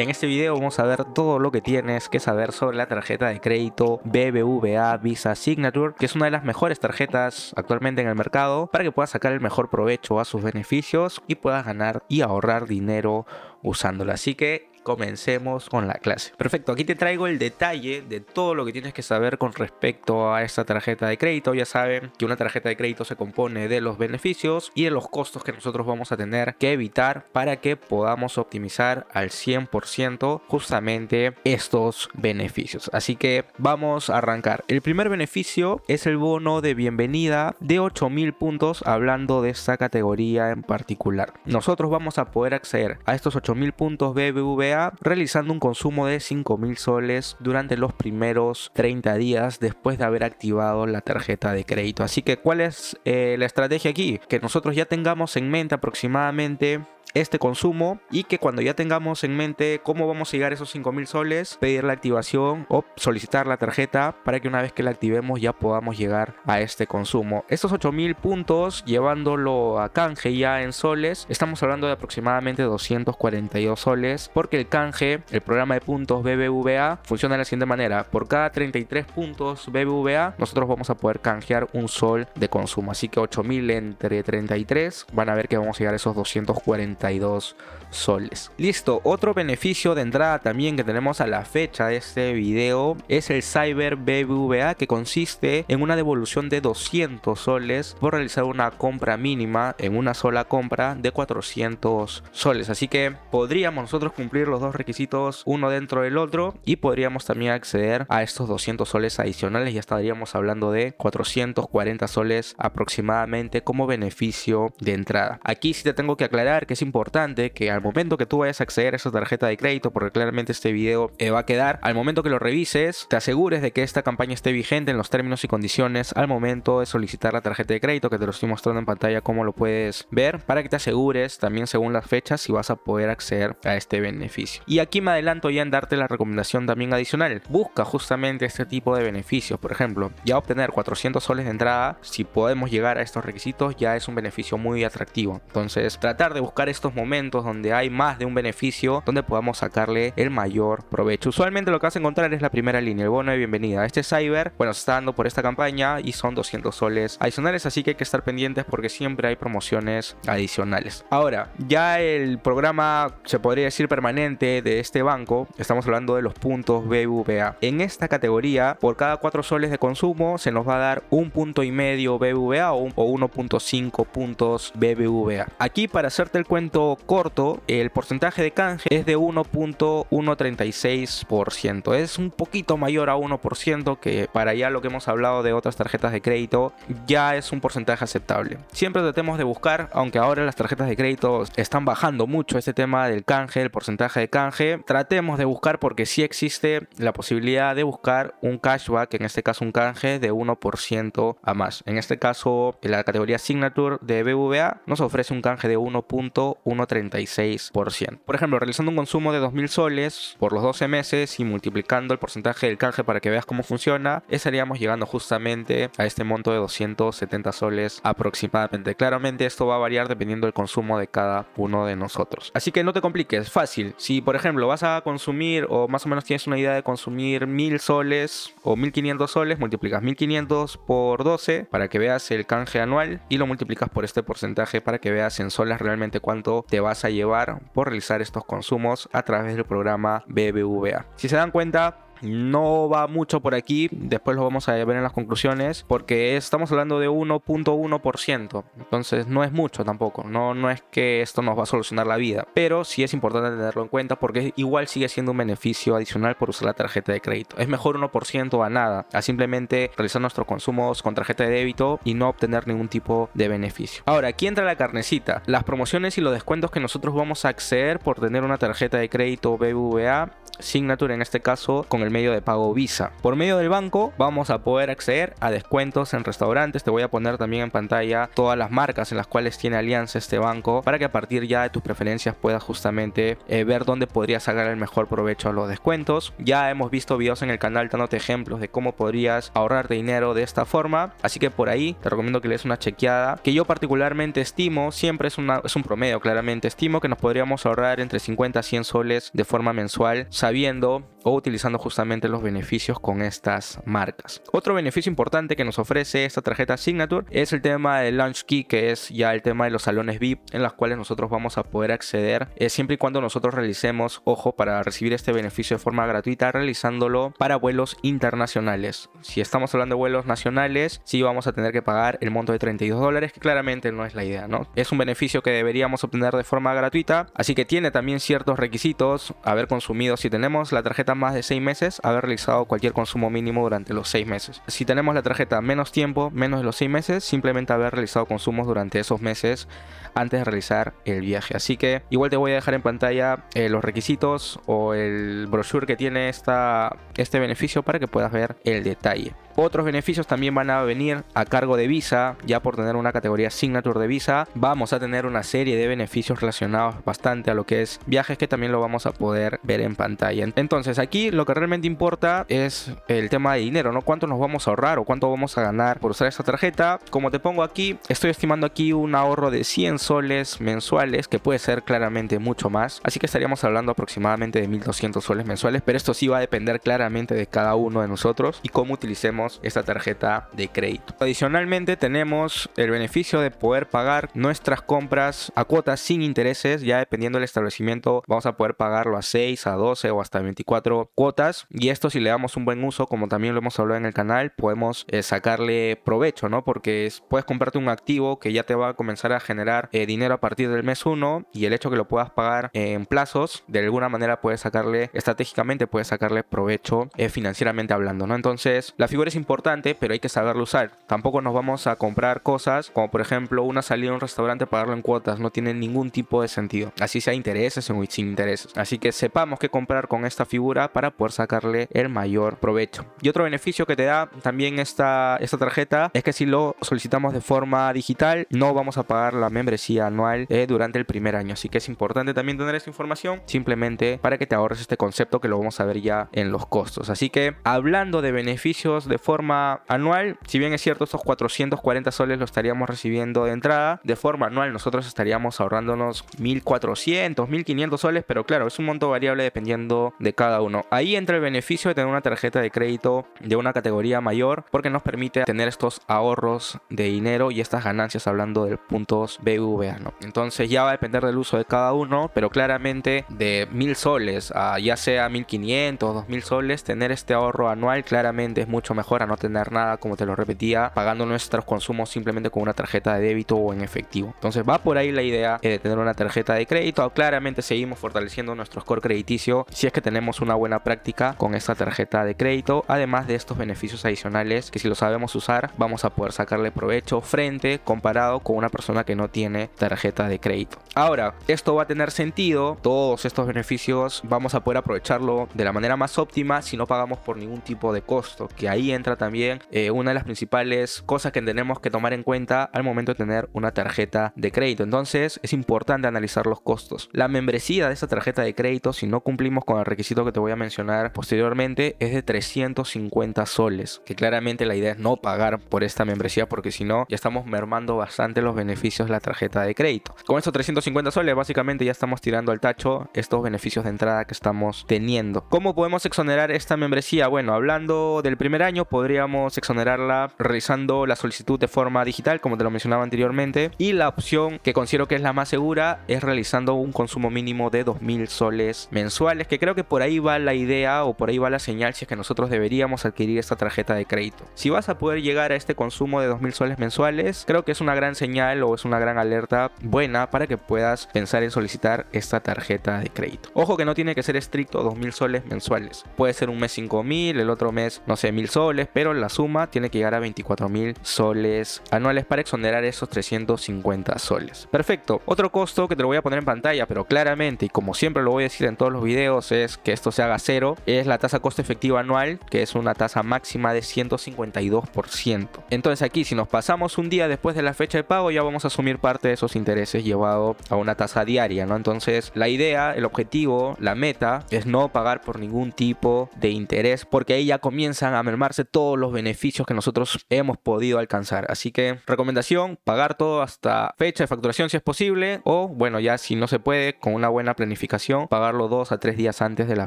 En este video vamos a ver todo lo que tienes que saber sobre la tarjeta de crédito BBVA Visa Signature, que es una de las mejores tarjetas actualmente en el mercado para que puedas sacar el mejor provecho a sus beneficios y puedas ganar y ahorrar dinero usándola. Así que comencemos con la clase. Perfecto, aquí te traigo el detalle de todo lo que tienes que saber con respecto a esta tarjeta de crédito. Ya saben que una tarjeta de crédito se compone de los beneficios y de los costos que nosotros vamos a tener que evitar para que podamos optimizar al 100% justamente estos beneficios. Así que vamos a arrancar. El primer beneficio es el bono de bienvenida de 8000 puntos hablando de esta categoría en particular. Nosotros vamos a poder acceder a estos 8000 puntos BBV realizando un consumo de 5.000 soles durante los primeros 30 días después de haber activado la tarjeta de crédito. Así que, ¿cuál es eh, la estrategia aquí? Que nosotros ya tengamos en mente aproximadamente este consumo y que cuando ya tengamos en mente cómo vamos a llegar a esos 5.000 soles, pedir la activación o solicitar la tarjeta para que una vez que la activemos ya podamos llegar a este consumo. Estos 8.000 puntos, llevándolo a canje ya en soles, estamos hablando de aproximadamente 242 soles porque el canje, el programa de puntos BBVA, funciona de la siguiente manera. Por cada 33 puntos BBVA, nosotros vamos a poder canjear un sol de consumo. Así que 8.000 entre 33 van a ver que vamos a llegar a esos 242 32 soles. Listo, otro beneficio de entrada también que tenemos a la fecha de este video es el Cyber BBVA que consiste en una devolución de 200 soles por realizar una compra mínima en una sola compra de 400 soles. Así que podríamos nosotros cumplir los dos requisitos uno dentro del otro y podríamos también acceder a estos 200 soles adicionales. Ya estaríamos hablando de 440 soles aproximadamente como beneficio de entrada. Aquí sí te tengo que aclarar que es importante que al momento que tú vayas a acceder a esa tarjeta de crédito, porque claramente este video te eh, va a quedar, al momento que lo revises, te asegures de que esta campaña esté vigente en los términos y condiciones al momento de solicitar la tarjeta de crédito, que te lo estoy mostrando en pantalla como lo puedes ver, para que te asegures también según las fechas si vas a poder acceder a este beneficio. Y aquí me adelanto ya en darte la recomendación también adicional. Busca justamente este tipo de beneficios, por ejemplo, ya obtener 400 soles de entrada, si podemos llegar a estos requisitos, ya es un beneficio muy atractivo. Entonces, tratar de buscar estos momentos donde hay más de un beneficio, donde podamos sacarle el mayor provecho. Usualmente lo que vas a encontrar es la primera línea, el bono de bienvenida. Este Cyber, bueno, se está dando por esta campaña y son 200 soles adicionales, así que hay que estar pendientes porque siempre hay promociones adicionales. Ahora, ya el programa, se podría decir permanente, de este banco, estamos hablando de los puntos BBVA. En esta categoría, por cada 4 soles de consumo, se nos va a dar un punto y medio BBVA o 1.5 puntos BBVA. Aquí, para hacerte el cuento corto, el porcentaje de canje es de 1.136%. Es un poquito mayor a 1% que para ya lo que hemos hablado de otras tarjetas de crédito ya es un porcentaje aceptable. Siempre tratemos de buscar, aunque ahora las tarjetas de crédito están bajando mucho este tema del canje, el porcentaje de canje, tratemos de buscar porque sí existe la posibilidad de buscar un cashback, en este caso un canje de 1% a más. En este caso, la categoría Signature de BBVA nos ofrece un canje de 1.136 por ejemplo, realizando un consumo de 2.000 soles por los 12 meses y multiplicando el porcentaje del canje para que veas cómo funciona, estaríamos llegando justamente a este monto de 270 soles aproximadamente. Claramente esto va a variar dependiendo del consumo de cada uno de nosotros. Así que no te compliques, fácil. Si por ejemplo vas a consumir o más o menos tienes una idea de consumir 1000 soles o 1500 soles, multiplicas 1500 por 12 para que veas el canje anual y lo multiplicas por este porcentaje para que veas en soles realmente cuánto te vas a llevar por realizar estos consumos a través del programa BBVA. Si se dan cuenta, no va mucho por aquí, después lo vamos a ver en las conclusiones, porque estamos hablando de 1.1%, entonces no es mucho tampoco, no, no es que esto nos va a solucionar la vida, pero sí es importante tenerlo en cuenta porque igual sigue siendo un beneficio adicional por usar la tarjeta de crédito. Es mejor 1% a nada, a simplemente realizar nuestros consumos con tarjeta de débito y no obtener ningún tipo de beneficio. Ahora, aquí entra la carnecita, las promociones y los descuentos que nosotros vamos a acceder por tener una tarjeta de crédito BBVA, Signature en este caso, con el medio de pago Visa. Por medio del banco vamos a poder acceder a descuentos en restaurantes. Te voy a poner también en pantalla todas las marcas en las cuales tiene alianza este banco para que a partir ya de tus preferencias puedas justamente eh, ver dónde podrías sacar el mejor provecho a los descuentos. Ya hemos visto videos en el canal dándote ejemplos de cómo podrías ahorrarte dinero de esta forma. Así que por ahí te recomiendo que le des una chequeada. Que yo particularmente estimo, siempre es, una, es un promedio claramente, estimo que nos podríamos ahorrar entre 50 a 100 soles de forma mensual sabiendo o utilizando justamente los beneficios con estas marcas. Otro beneficio importante que nos ofrece esta tarjeta Signature es el tema del Launch Key, que es ya el tema de los salones VIP en las cuales nosotros vamos a poder acceder eh, siempre y cuando nosotros realicemos, ojo, para recibir este beneficio de forma gratuita, realizándolo para vuelos internacionales. Si estamos hablando de vuelos nacionales, sí vamos a tener que pagar el monto de 32 dólares, que claramente no es la idea, ¿no? Es un beneficio que deberíamos obtener de forma gratuita, así que tiene también ciertos requisitos, haber consumido si tenemos la tarjeta más de 6 meses, haber realizado cualquier consumo mínimo durante los 6 meses. Si tenemos la tarjeta menos tiempo, menos de los 6 meses, simplemente haber realizado consumos durante esos meses antes de realizar el viaje. Así que igual te voy a dejar en pantalla eh, los requisitos o el brochure que tiene esta, este beneficio para que puedas ver el detalle. Otros beneficios también van a venir a cargo de Visa, ya por tener una categoría Signature de Visa, vamos a tener una serie de beneficios relacionados bastante a lo que es viajes que también lo vamos a poder ver en pantalla. Entonces aquí lo que realmente importa es el tema de dinero, ¿no? Cuánto nos vamos a ahorrar o cuánto vamos a ganar por usar esta tarjeta. Como te pongo aquí, estoy estimando aquí un ahorro de 100 soles mensuales, que puede ser claramente mucho más. Así que estaríamos hablando aproximadamente de 1200 soles mensuales, pero esto sí va a depender claramente de cada uno de nosotros y cómo utilicemos esta tarjeta de crédito. Adicionalmente tenemos el beneficio de poder pagar nuestras compras a cuotas sin intereses, ya dependiendo del establecimiento vamos a poder pagarlo a 6, a 12 o hasta 24 cuotas y esto si le damos un buen uso, como también lo hemos hablado en el canal, podemos eh, sacarle provecho, ¿no? Porque puedes comprarte un activo que ya te va a comenzar a generar eh, dinero a partir del mes 1 y el hecho que lo puedas pagar en plazos, de alguna manera puedes sacarle, estratégicamente puedes sacarle provecho eh, financieramente hablando, ¿no? Entonces, la figura es importante, pero hay que saberlo usar. Tampoco nos vamos a comprar cosas como por ejemplo una salida a un restaurante pagarlo en cuotas, no tiene ningún tipo de sentido. Así sea intereses o sin intereses. Así que sepamos qué comprar con esta figura para poder sacarle el mayor provecho. Y otro beneficio que te da también esta, esta tarjeta es que si lo solicitamos de forma digital, no vamos a pagar la membresía anual eh, durante el primer año. Así que es importante también tener esta información simplemente para que te ahorres este concepto que lo vamos a ver ya en los costos. Así que hablando de beneficios de forma anual. Si bien es cierto, estos 440 soles los estaríamos recibiendo de entrada. De forma anual nosotros estaríamos ahorrándonos 1400, 1500 soles, pero claro, es un monto variable dependiendo de cada uno. Ahí entra el beneficio de tener una tarjeta de crédito de una categoría mayor porque nos permite tener estos ahorros de dinero y estas ganancias hablando de puntos BVA, ¿no? Entonces ya va a depender del uso de cada uno, pero claramente de 1000 soles a ya sea 1500, 2000 soles, tener este ahorro anual claramente es mucho mejor a no tener nada, como te lo repetía, pagando nuestros consumos simplemente con una tarjeta de débito o en efectivo. Entonces va por ahí la idea eh, de tener una tarjeta de crédito. Claramente seguimos fortaleciendo nuestro score crediticio si es que tenemos una buena práctica con esta tarjeta de crédito, además de estos beneficios adicionales que si lo sabemos usar vamos a poder sacarle provecho frente comparado con una persona que no tiene tarjeta de crédito. Ahora, esto va a tener sentido, todos estos beneficios vamos a poder aprovecharlo de la manera más óptima si no pagamos por ningún tipo de costo, que ahí en entra también eh, una de las principales cosas que tenemos que tomar en cuenta al momento de tener una tarjeta de crédito. Entonces es importante analizar los costos. La membresía de esa tarjeta de crédito, si no cumplimos con el requisito que te voy a mencionar posteriormente, es de 350 soles, que claramente la idea es no pagar por esta membresía porque si no ya estamos mermando bastante los beneficios de la tarjeta de crédito. Con estos 350 soles básicamente ya estamos tirando al tacho estos beneficios de entrada que estamos teniendo. ¿Cómo podemos exonerar esta membresía? Bueno, hablando del primer año, podríamos exonerarla realizando la solicitud de forma digital, como te lo mencionaba anteriormente. Y la opción que considero que es la más segura es realizando un consumo mínimo de 2.000 soles mensuales, que creo que por ahí va la idea o por ahí va la señal si es que nosotros deberíamos adquirir esta tarjeta de crédito. Si vas a poder llegar a este consumo de 2.000 soles mensuales, creo que es una gran señal o es una gran alerta buena para que puedas pensar en solicitar esta tarjeta de crédito. Ojo que no tiene que ser estricto 2.000 soles mensuales. Puede ser un mes 5.000, el otro mes, no sé, 1.000 soles pero la suma tiene que llegar a 24 mil soles anuales para exonerar esos 350 soles. Perfecto. Otro costo que te lo voy a poner en pantalla, pero claramente y como siempre lo voy a decir en todos los videos es que esto se haga cero, es la tasa costo efectivo anual, que es una tasa máxima de 152%. Entonces aquí si nos pasamos un día después de la fecha de pago ya vamos a asumir parte de esos intereses llevado a una tasa diaria, ¿no? Entonces la idea, el objetivo, la meta es no pagar por ningún tipo de interés porque ahí ya comienzan a mermarse todos los beneficios que nosotros hemos podido alcanzar. Así que recomendación, pagar todo hasta fecha de facturación si es posible o bueno, ya si no se puede, con una buena planificación, pagarlo dos a tres días antes de la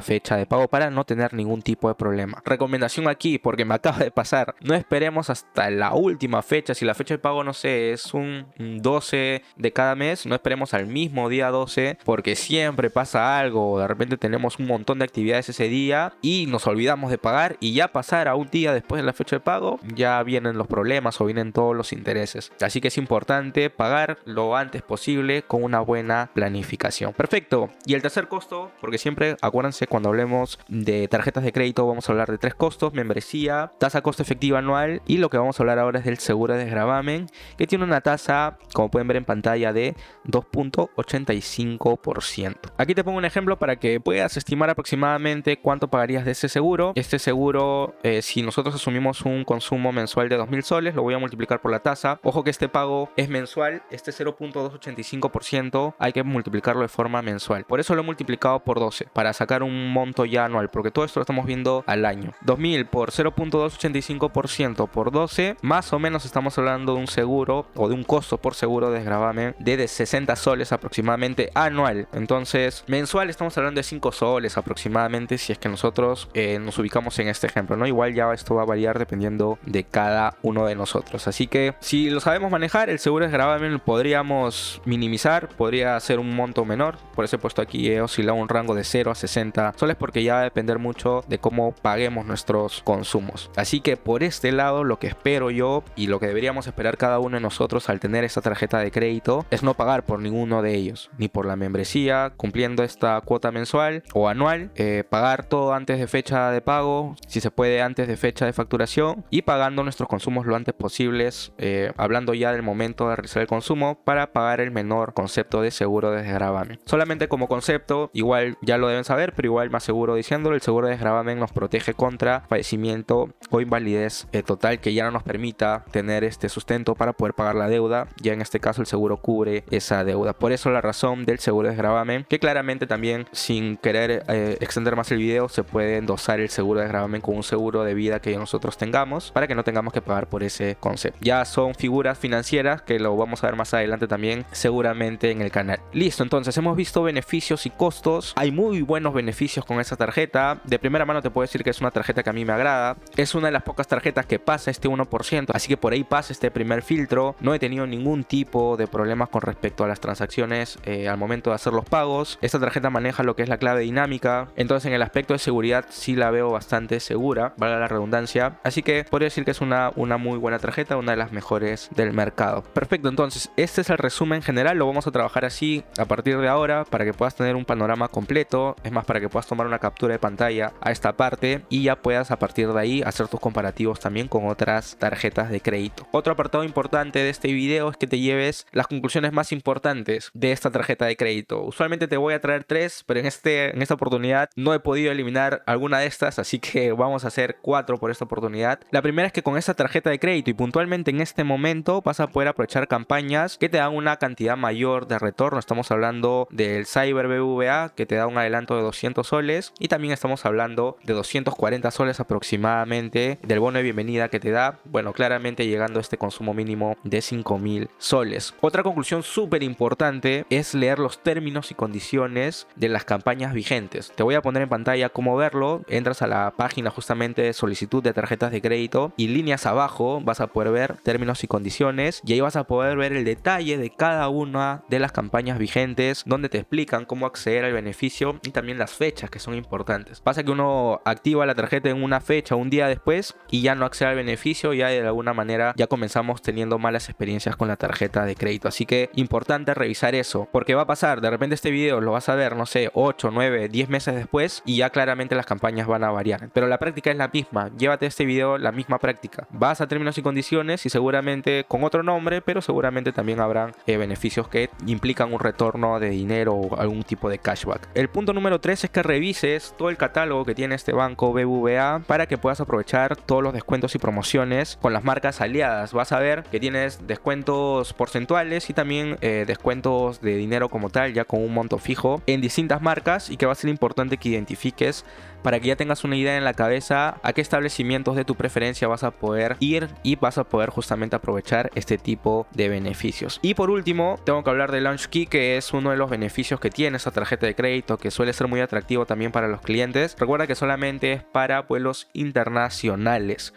fecha de pago para no tener ningún tipo de problema. Recomendación aquí, porque me acaba de pasar, no esperemos hasta la última fecha, si la fecha de pago no sé, es un 12 de cada mes, no esperemos al mismo día 12 porque siempre pasa algo, de repente tenemos un montón de actividades ese día y nos olvidamos de pagar y ya pasar a un día después de la fecha de pago ya vienen los problemas o vienen todos los intereses. Así que es importante pagar lo antes posible con una buena planificación. Perfecto. Y el tercer costo, porque siempre acuérdense cuando hablemos de tarjetas de crédito vamos a hablar de tres costos, membresía, tasa costo efectiva anual y lo que vamos a hablar ahora es del seguro de desgravamen que tiene una tasa, como pueden ver en pantalla, de 2.85%. Aquí te pongo un ejemplo para que puedas estimar aproximadamente cuánto pagarías de ese seguro. Este seguro, eh, si nos nosotros asumimos un consumo mensual de 2.000 soles, lo voy a multiplicar por la tasa. Ojo que este pago es mensual, este 0.285% hay que multiplicarlo de forma mensual. Por eso lo he multiplicado por 12, para sacar un monto ya anual, porque todo esto lo estamos viendo al año. 2.000 por 0.285% por 12, más o menos estamos hablando de un seguro o de un costo por seguro de desgravamen de 60 soles aproximadamente anual. Entonces, mensual estamos hablando de 5 soles aproximadamente si es que nosotros eh, nos ubicamos en este ejemplo, ¿no? Igual ya esto va a variar dependiendo de cada uno de nosotros. Así que si lo sabemos manejar, el seguro es grabable podríamos minimizar, podría ser un monto menor. Por eso he puesto aquí he oscilado un rango de 0 a 60 es porque ya va a depender mucho de cómo paguemos nuestros consumos. Así que por este lado lo que espero yo y lo que deberíamos esperar cada uno de nosotros al tener esta tarjeta de crédito es no pagar por ninguno de ellos, ni por la membresía, cumpliendo esta cuota mensual o anual, eh, pagar todo antes de fecha de pago, si se puede antes de fecha de facturación y pagando nuestros consumos lo antes posibles, eh, hablando ya del momento de realizar el consumo para pagar el menor concepto de seguro de desgravamen. Solamente como concepto, igual ya lo deben saber, pero igual más seguro diciéndolo, el seguro de desgravamen nos protege contra fallecimiento o invalidez eh, total que ya no nos permita tener este sustento para poder pagar la deuda. Ya en este caso el seguro cubre esa deuda. Por eso la razón del seguro de desgravamen, que claramente también sin querer eh, extender más el video, se puede endosar el seguro de desgravamen con un seguro de vida que nosotros tengamos para que no tengamos que pagar por ese concepto. Ya son figuras financieras que lo vamos a ver más adelante también seguramente en el canal. Listo, entonces hemos visto beneficios y costos. Hay muy buenos beneficios con esta tarjeta. De primera mano te puedo decir que es una tarjeta que a mí me agrada. Es una de las pocas tarjetas que pasa este 1%, así que por ahí pasa este primer filtro. No he tenido ningún tipo de problemas con respecto a las transacciones eh, al momento de hacer los pagos. Esta tarjeta maneja lo que es la clave dinámica. Entonces en el aspecto de seguridad sí la veo bastante segura, vale la redundancia Así que podría decir que es una, una muy buena tarjeta, una de las mejores del mercado. Perfecto, entonces este es el resumen general, lo vamos a trabajar así a partir de ahora para que puedas tener un panorama completo, es más, para que puedas tomar una captura de pantalla a esta parte y ya puedas a partir de ahí hacer tus comparativos también con otras tarjetas de crédito. Otro apartado importante de este video es que te lleves las conclusiones más importantes de esta tarjeta de crédito. Usualmente te voy a traer tres, pero en, este, en esta oportunidad no he podido eliminar alguna de estas, así que vamos a hacer cuatro por esta oportunidad. La primera es que con esta tarjeta de crédito y puntualmente en este momento vas a poder aprovechar campañas que te dan una cantidad mayor de retorno. Estamos hablando del Cyber BVA que te da un adelanto de 200 soles y también estamos hablando de 240 soles aproximadamente del bono de bienvenida que te da, bueno, claramente llegando a este consumo mínimo de 5000 soles. Otra conclusión súper importante es leer los términos y condiciones de las campañas vigentes. Te voy a poner en pantalla cómo verlo. Entras a la página justamente de solicitud de tarjetas de crédito y líneas abajo vas a poder ver términos y condiciones y ahí vas a poder ver el detalle de cada una de las campañas vigentes donde te explican cómo acceder al beneficio y también las fechas que son importantes. Pasa que uno activa la tarjeta en una fecha un día después y ya no accede al beneficio, ya de alguna manera ya comenzamos teniendo malas experiencias con la tarjeta de crédito. Así que importante revisar eso porque va a pasar, de repente este video lo vas a ver, no sé, 8, 9, 10 meses después y ya claramente las campañas van a variar. Pero la práctica es la misma, llévate este video la misma práctica. Vas a términos y condiciones y seguramente con otro nombre, pero seguramente también habrán eh, beneficios que implican un retorno de dinero o algún tipo de cashback. El punto número 3 es que revises todo el catálogo que tiene este banco BVA para que puedas aprovechar todos los descuentos y promociones con las marcas aliadas. Vas a ver que tienes descuentos porcentuales y también eh, descuentos de dinero como tal, ya con un monto fijo en distintas marcas y que va a ser importante que identifiques para que ya tengas una idea en la cabeza a qué está de tu preferencia vas a poder ir y vas a poder justamente aprovechar este tipo de beneficios. Y por último, tengo que hablar de Launch Key, que es uno de los beneficios que tiene esa tarjeta de crédito, que suele ser muy atractivo también para los clientes. Recuerda que solamente es para vuelos internacionales.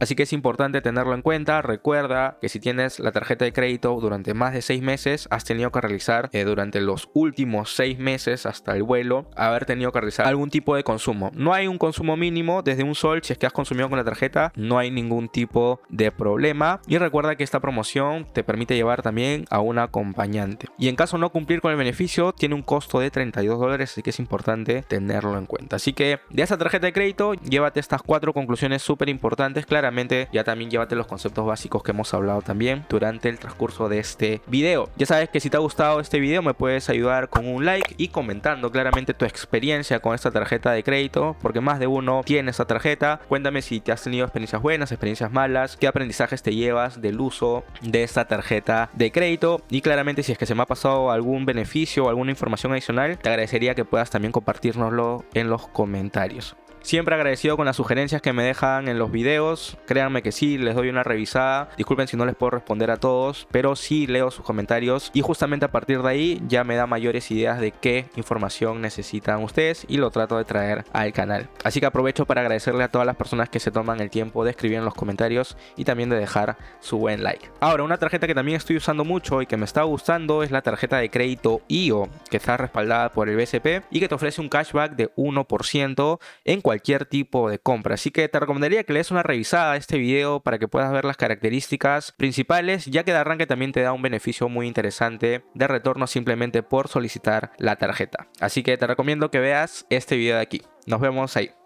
Así que es importante tenerlo en cuenta. Recuerda que si tienes la tarjeta de crédito durante más de seis meses, has tenido que realizar eh, durante los últimos seis meses hasta el vuelo, haber tenido que realizar algún tipo de consumo. No hay un consumo mínimo desde un sol. Si es que has consumido con la tarjeta, no hay ningún tipo de problema. Y recuerda que esta promoción te permite llevar también a un acompañante. Y en caso no cumplir con el beneficio, tiene un costo de 32 dólares, así que es importante tenerlo en cuenta. Así que de esa tarjeta de crédito, llévate estas cuatro conclusiones súper importantes, claramente ya también llévate los conceptos básicos que hemos hablado también durante el transcurso de este video. Ya sabes que si te ha gustado este video me puedes ayudar con un like y comentando claramente tu experiencia con esta tarjeta de crédito, porque más de uno tiene esta tarjeta. Cuéntame si te has tenido experiencias buenas, experiencias malas, qué aprendizajes te llevas del uso de esta tarjeta de crédito y claramente si es que se me ha pasado algún beneficio o alguna información adicional, te agradecería que puedas también compartirnoslo en los comentarios. Siempre agradecido con las sugerencias que me dejan en los videos. Créanme que sí, les doy una revisada. Disculpen si no les puedo responder a todos, pero sí leo sus comentarios y justamente a partir de ahí ya me da mayores ideas de qué información necesitan ustedes y lo trato de traer al canal. Así que aprovecho para agradecerle a todas las personas que se toman el tiempo de escribir en los comentarios y también de dejar su buen like. Ahora, una tarjeta que también estoy usando mucho y que me está gustando es la tarjeta de crédito IO, que está respaldada por el BCP y que te ofrece un cashback de 1% en cualquier cualquier tipo de compra. Así que te recomendaría que le des una revisada a este video para que puedas ver las características principales, ya que de arranque también te da un beneficio muy interesante de retorno simplemente por solicitar la tarjeta. Así que te recomiendo que veas este video de aquí. Nos vemos ahí.